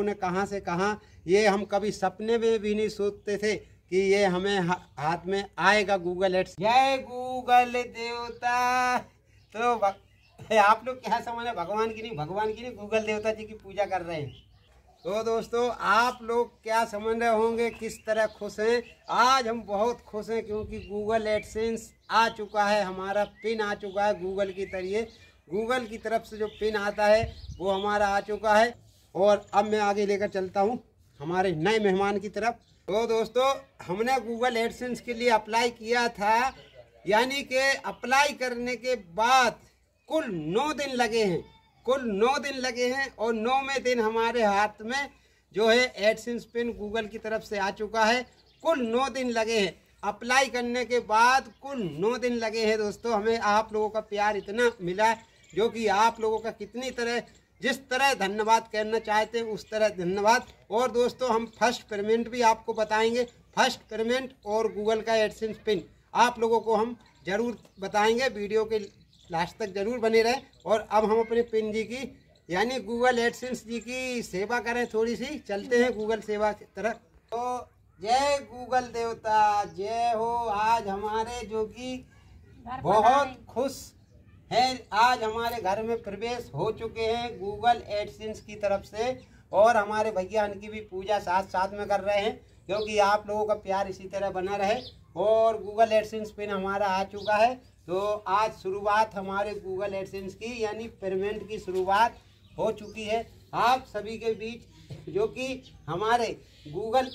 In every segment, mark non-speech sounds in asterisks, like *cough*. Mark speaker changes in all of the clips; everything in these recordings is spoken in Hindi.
Speaker 1: लोगों ने कहाँ से कहा ये हम कभी सपने में भी नहीं सोचते थे कि ये हमें हाथ में आएगा गूगल एड्स जय गूगल देवता तो *laughs* आप लोग क्या समझे भगवान की नहीं भगवान की नहीं गूगल देवता जी की पूजा कर रहे हैं तो दोस्तों आप लोग क्या समझ रहे होंगे किस तरह खुश हैं आज हम बहुत खुश हैं क्योंकि गूगल एडसेंस आ चुका है हमारा पिन आ चुका है गूगल की तरिए गूगल की तरफ से जो पिन आता है वो हमारा आ चुका है और अब मैं आगे लेकर चलता हूँ हमारे नए मेहमान की तरफ तो दोस्तों हमने गूगल एडसेंस के लिए अप्लाई किया था यानी कि अप्लाई करने के बाद कुल नौ दिन लगे हैं कुल नौ दिन लगे हैं और नौवें दिन हमारे हाथ में जो है एडसेंस पिन गूगल की तरफ से आ चुका है कुल नौ दिन लगे हैं अप्लाई करने के बाद कुल नौ दिन लगे हैं दोस्तों हमें आप लोगों का प्यार इतना मिला जो कि आप लोगों का कितनी तरह जिस तरह धन्यवाद कहना चाहते हैं उस तरह धन्यवाद और दोस्तों हम फर्स्ट पेमेंट भी आपको बताएंगे फर्स्ट पेमेंट और गूगल का एडसेंस पिन आप लोगों को हम ज़रूर बताएंगे वीडियो के लास्ट तक ज़रूर बने रहें और अब हम अपने पिन जी की यानी गूगल एडसेंस जी की सेवा करें थोड़ी सी चलते हैं गूगल सेवा की तरफ तो जय गूगल देवता जय हो आज हमारे जो कि बहुत खुश है आज हमारे घर में प्रवेश हो चुके हैं गूगल एडसेंस की तरफ से और हमारे भैया इनकी भी पूजा साथ साथ में कर रहे हैं क्योंकि आप लोगों का प्यार इसी तरह बना रहे और गूगल एडसेंस पिन हमारा आ चुका है तो आज शुरुआत हमारे गूगल एडसेंस की यानी पेमेंट की शुरुआत हो चुकी है आप सभी के बीच जो कि हमारे गूगल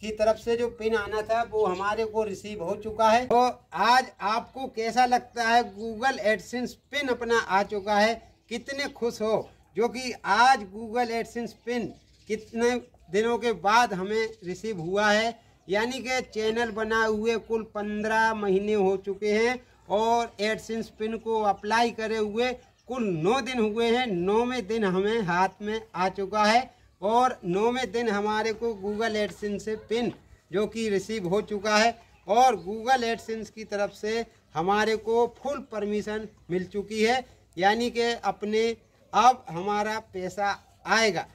Speaker 1: की तरफ से जो पिन आना था वो हमारे को रिसीव हो चुका है तो आज आपको कैसा लगता है गूगल एडसेंस पिन अपना आ चुका है कितने खुश हो जो कि आज गूगल एडसेंस पिन कितने दिनों के बाद हमें रिसीव हुआ है यानी कि चैनल बना हुए कुल पंद्रह महीने हो चुके हैं और एडसेंस पिन को अप्लाई करे हुए कुल नौ दिन हुए हैं नौवें दिन हमें हाथ में आ चुका है और नौवें दिन हमारे को गूगल एडसन से पिन जो कि रिसीव हो चुका है और गूगल एडसेंस की तरफ से हमारे को फुल परमिशन मिल चुकी है यानी कि अपने अब हमारा पैसा आएगा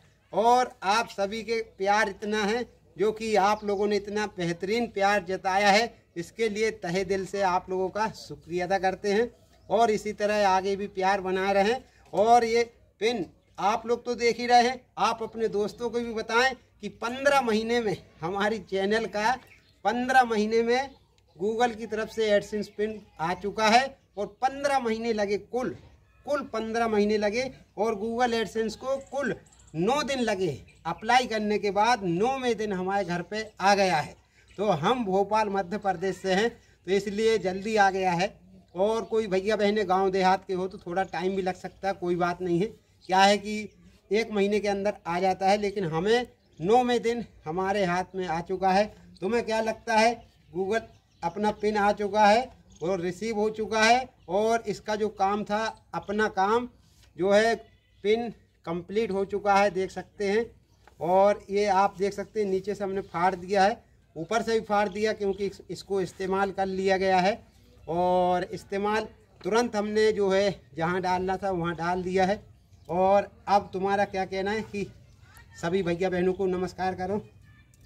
Speaker 1: और आप सभी के प्यार इतना है जो कि आप लोगों ने इतना बेहतरीन प्यार जताया है इसके लिए तहे दिल से आप लोगों का शुक्रिया अदा करते हैं और इसी तरह आगे भी प्यार बनाए रहें और ये पिन आप लोग तो देख ही रहे हैं आप अपने दोस्तों को भी बताएं कि पंद्रह महीने में हमारी चैनल का पंद्रह महीने में गूगल की तरफ से एडसेंस पिन आ चुका है और पंद्रह महीने लगे कुल कुल पंद्रह महीने लगे और गूगल एडसेंस को कुल नौ दिन लगे अप्लाई करने के बाद नौवें दिन हमारे घर पे आ गया है तो हम भोपाल मध्य प्रदेश से हैं तो इसलिए जल्दी आ गया है और कोई भैया बहने गांव देहात के हो तो थोड़ा टाइम भी लग सकता है कोई बात नहीं है क्या है कि एक महीने के अंदर आ जाता है लेकिन हमें नौवें दिन हमारे हाथ में आ चुका है तुम्हें क्या लगता है गूगल अपना पिन आ चुका है और रिसीव हो चुका है और इसका जो काम था अपना काम जो है पिन कंप्लीट हो चुका है देख सकते हैं और ये आप देख सकते हैं नीचे से हमने फाड़ दिया है ऊपर से भी फाड़ दिया क्योंकि इसको इस्तेमाल कर लिया गया है और इस्तेमाल तुरंत हमने जो है जहाँ डालना था वहाँ डाल दिया है और अब तुम्हारा क्या कहना है कि सभी भैया बहनों को नमस्कार करो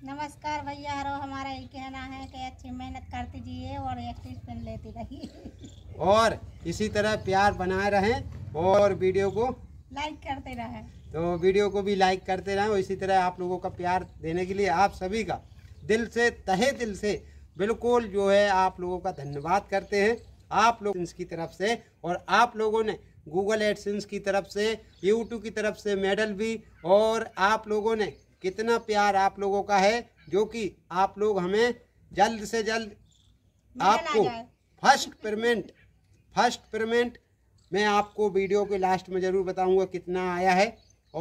Speaker 1: नमस्कार भैया हरो हमारा ये कहना है कि अच्छी मेहनत करती जाइए और एक्टिव लेती रहिए और इसी तरह प्यार बनाए रहें और वीडियो को लाइक करते रहें तो वीडियो को भी लाइक करते रहें और इसी तरह आप लोगों का प्यार देने के लिए आप सभी का दिल से तहे दिल से बिल्कुल जो है आप लोगों का धन्यवाद करते हैं आप लोग इसकी तरफ से और आप लोगों ने गूगल एडसेंस की तरफ से यूट्यूब की तरफ से मेडल भी और आप लोगों ने कितना प्यार आप लोगों का है जो कि आप लोग हमें जल्द से जल्द आपको फर्स्ट पेमेंट फर्स्ट पेमेंट मैं आपको वीडियो के लास्ट में ज़रूर बताऊंगा कितना आया है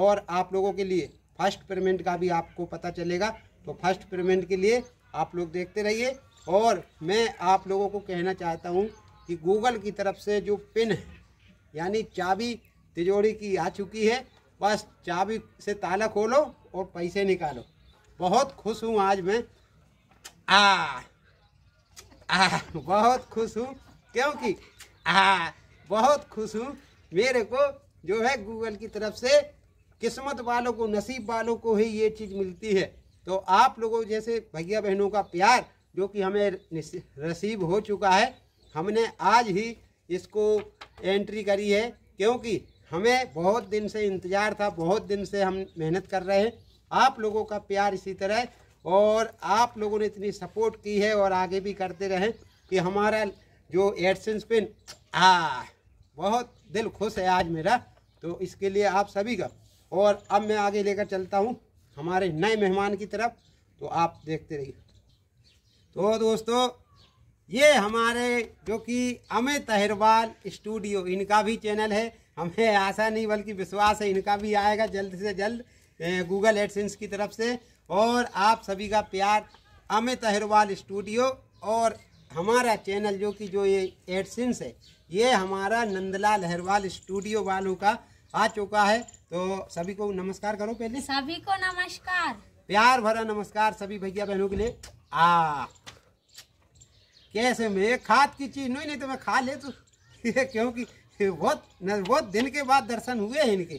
Speaker 1: और आप लोगों के लिए फर्स्ट पेमेंट का भी आपको पता चलेगा तो फर्स्ट पेमेंट के लिए आप लोग देखते रहिए और मैं आप लोगों को कहना चाहता हूँ कि गूगल की तरफ से जो पिन है यानी चाबी तिजोरी की आ चुकी है बस चाबी से ताला खोलो और पैसे निकालो बहुत खुश हूँ आज मैं आ आ बहुत खुश हूँ क्योंकि आ बहुत खुश हूँ मेरे को जो है गूगल की तरफ से किस्मत वालों को नसीब वालों को ही ये चीज़ मिलती है तो आप लोगों जैसे भैया बहनों का प्यार जो कि हमें रसीब हो चुका है हमने आज ही इसको एंट्री करी है क्योंकि हमें बहुत दिन से इंतज़ार था बहुत दिन से हम मेहनत कर रहे हैं आप लोगों का प्यार इसी तरह और आप लोगों ने इतनी सपोर्ट की है और आगे भी करते रहें कि हमारा जो एडसेंस पिन आ बहुत दिल खुश है आज मेरा तो इसके लिए आप सभी का और अब मैं आगे लेकर चलता हूँ हमारे नए मेहमान की तरफ तो आप देखते रहिए तो दोस्तों ये हमारे जो कि अमित अहिरवाल स्टूडियो इनका भी चैनल है हमें आशा नहीं बल्कि विश्वास है इनका भी आएगा जल्द से जल्द गूगल एडसेंस की तरफ से और आप सभी का प्यार अमित अहिरवाल स्टूडियो और हमारा चैनल जो कि जो ये एडसेंस है ये हमारा नंदलाल अहरवाल स्टूडियो वालों का आ चुका है तो सभी को नमस्कार करो पहले सभी को नमस्कार प्यार भरा नमस्कार सभी भैया बहनों के लिए आ कैसे में खाद की चीज नहीं नहीं तो मैं खा ले तू तो। *laughs* क्योंकि बहुत बहुत दिन के बाद दर्शन हुए हैं इनके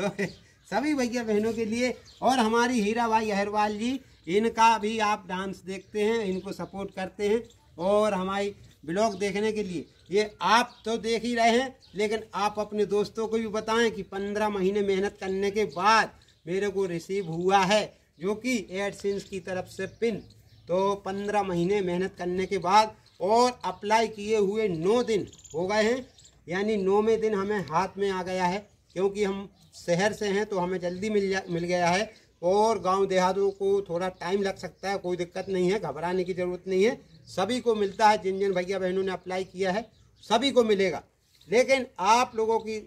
Speaker 1: तो *laughs* सभी भैया बहनों के लिए और हमारी हीरा भाई अहरवाल जी इनका भी आप डांस देखते हैं इनको सपोर्ट करते हैं और हमारी ब्लॉग देखने के लिए ये आप तो देख ही रहे हैं लेकिन आप अपने दोस्तों को भी बताएं कि पंद्रह महीने मेहनत करने के बाद मेरे को रिसीव हुआ है जो कि एडसिंस की तरफ से पिन तो पंद्रह महीने मेहनत करने के बाद और अप्लाई किए हुए नौ दिन हो गए हैं यानी नौवें दिन हमें हाथ में आ गया है क्योंकि हम शहर से हैं तो हमें जल्दी मिल जा मिल गया है और गांव देहातों को थोड़ा टाइम लग सकता है कोई दिक्कत नहीं है घबराने की ज़रूरत नहीं है सभी को मिलता है जिन जिन भैया बहनों ने अप्लाई किया है सभी को मिलेगा लेकिन आप लोगों की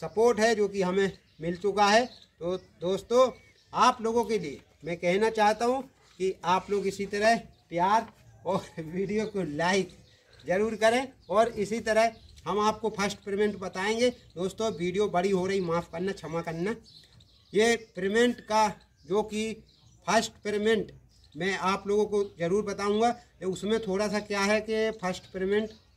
Speaker 1: सपोर्ट है जो कि हमें मिल चुका है तो दोस्तों आप लोगों के लिए मैं कहना चाहता हूँ कि आप लोग इसी तरह प्यार और वीडियो को लाइक ज़रूर करें और इसी तरह हम आपको फर्स्ट पेमेंट बताएंगे दोस्तों वीडियो बड़ी हो रही माफ़ करना क्षमा करना ये पेमेंट का जो कि फर्स्ट पेमेंट मैं आप लोगों को ज़रूर बताऊंगा उसमें थोड़ा सा क्या है कि फर्स्ट पेमेंट